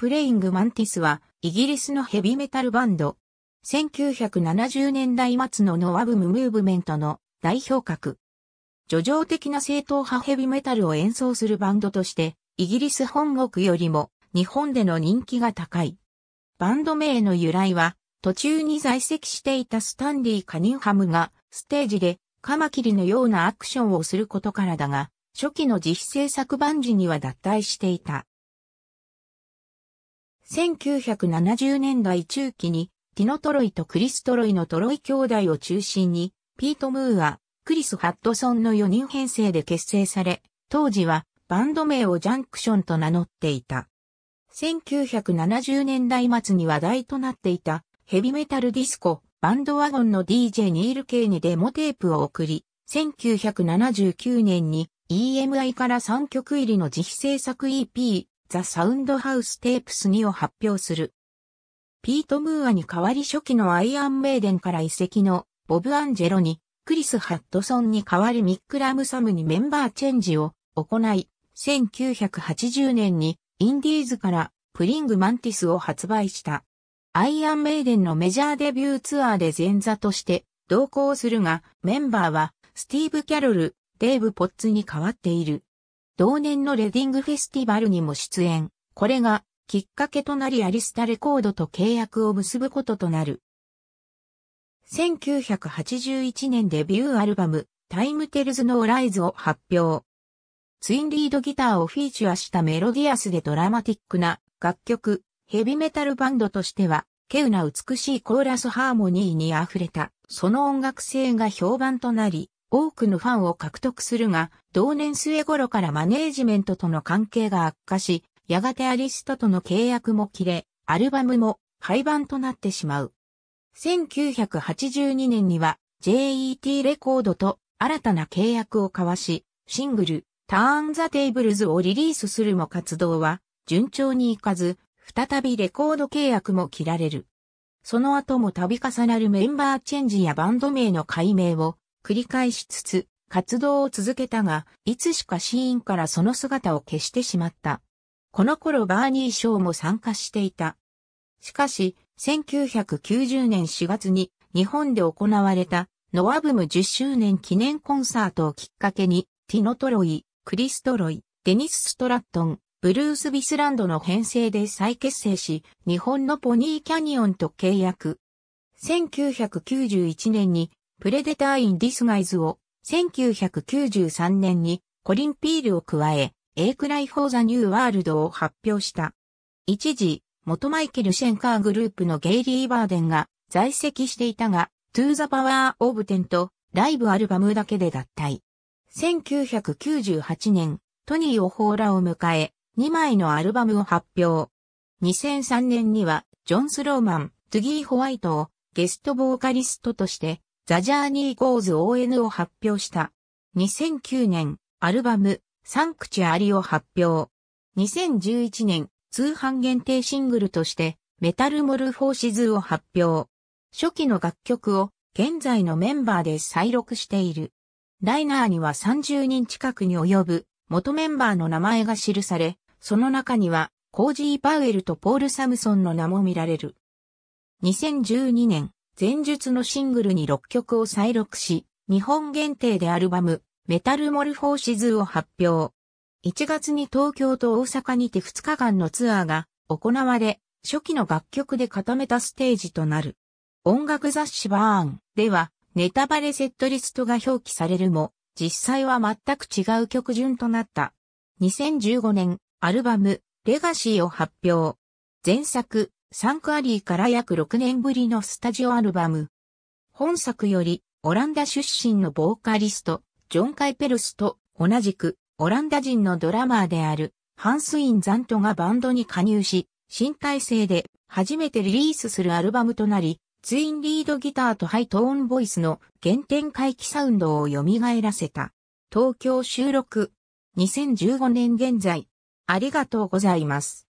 プレイングマンティスは、イギリスのヘビメタルバンド。1970年代末のノアブムムーブメントの代表格。叙情的な正統派ヘビメタルを演奏するバンドとして、イギリス本国よりも日本での人気が高い。バンド名の由来は、途中に在籍していたスタンリー・カニンハムが、ステージでカマキリのようなアクションをすることからだが、初期の自費制作バンジには脱退していた。1970年代中期にティノ・トロイとクリス・トロイのトロイ兄弟を中心に、ピート・ムーア、クリス・ハットソンの4人編成で結成され、当時はバンド名をジャンクションと名乗っていた。1970年代末に話題となっていたヘビメタルディスコ、バンドワゴンの DJ ニール・ケイにデモテープを送り、1979年に EMI から3曲入りの自費制作 EP ザ・サウンドハウス・テープス2を発表する。ピート・ムーアに代わり初期のアイアン・メイデンから移籍のボブ・アンジェロに、クリス・ハットソンに代わりミック・ラムサムにメンバーチェンジを行い、1980年にインディーズからプリング・マンティスを発売した。アイアン・メイデンのメジャーデビューツアーで前座として同行するが、メンバーはスティーブ・キャロル、デーブ・ポッツに代わっている。同年のレディングフェスティバルにも出演。これがきっかけとなりアリスタレコードと契約を結ぶこととなる。1981年デビューアルバム、タイムテルズノーライズを発表。ツインリードギターをフィーチュアしたメロディアスでドラマティックな楽曲、ヘビメタルバンドとしては、稀有な美しいコーラスハーモニーに溢れた、その音楽性が評判となり、多くのファンを獲得するが、同年末頃からマネージメントとの関係が悪化し、やがてアリストとの契約も切れ、アルバムも廃盤となってしまう。1982年には JET レコードと新たな契約を交わし、シングル、ターンザテーブルズをリリースするも活動は順調にいかず、再びレコード契約も切られる。その後も度重なるメンバーチェンジやバンド名の改名を繰り返しつつ、活動を続けたが、いつしかシーンからその姿を消してしまった。この頃バーニー賞も参加していた。しかし、1990年4月に日本で行われたノアブム10周年記念コンサートをきっかけに、ティノトロイ、クリストロイ、デニス・ストラットン、ブルース・ビスランドの編成で再結成し、日本のポニーキャニオンと契約。1991年にプレデター・イン・ディス・ガイズを1993年にコリン・ピールを加え、A クライ・フォー・ザ・ニュー・ワールドを発表した。一時、元マイケル・シェンカーグループのゲイリー・バーデンが在籍していたが、トゥー・ザ・パワー・オブ・テンとライブアルバムだけで脱退。1998年、トニー・オホーラを迎え、2枚のアルバムを発表。2003年には、ジョン・スローマン、トゥギー・ホワイトをゲストボーカリストとしてザ・ジャーニー・ゴーズ・ ON を発表した。2009年、アルバム、サンクチュアリを発表。2011年、通販限定シングルとして、メタルモルフォーシズを発表。初期の楽曲を現在のメンバーで再録している。ライナーには30人近くに及ぶ元メンバーの名前が記され、その中にはコージー・パウエルとポール・サムソンの名も見られる。2012年、前述のシングルに6曲を再録し、日本限定でアルバム、メタルモルフォーシズを発表。1月に東京と大阪にて2日間のツアーが行われ、初期の楽曲で固めたステージとなる。音楽雑誌バーンでは、ネタバレセットリストが表記されるも、実際は全く違う曲順となった。2015年、アルバム、レガシーを発表。前作、サンクアリーから約6年ぶりのスタジオアルバム。本作より、オランダ出身のボーカリスト、ジョン・カイペルスと、同じく、オランダ人のドラマーである、ハンスイン・ザントがバンドに加入し、新体制で初めてリリースするアルバムとなり、ツインリードギターとハイトーンボイスの原点回帰サウンドを蘇らせた。東京収録。2015年現在。ありがとうございます。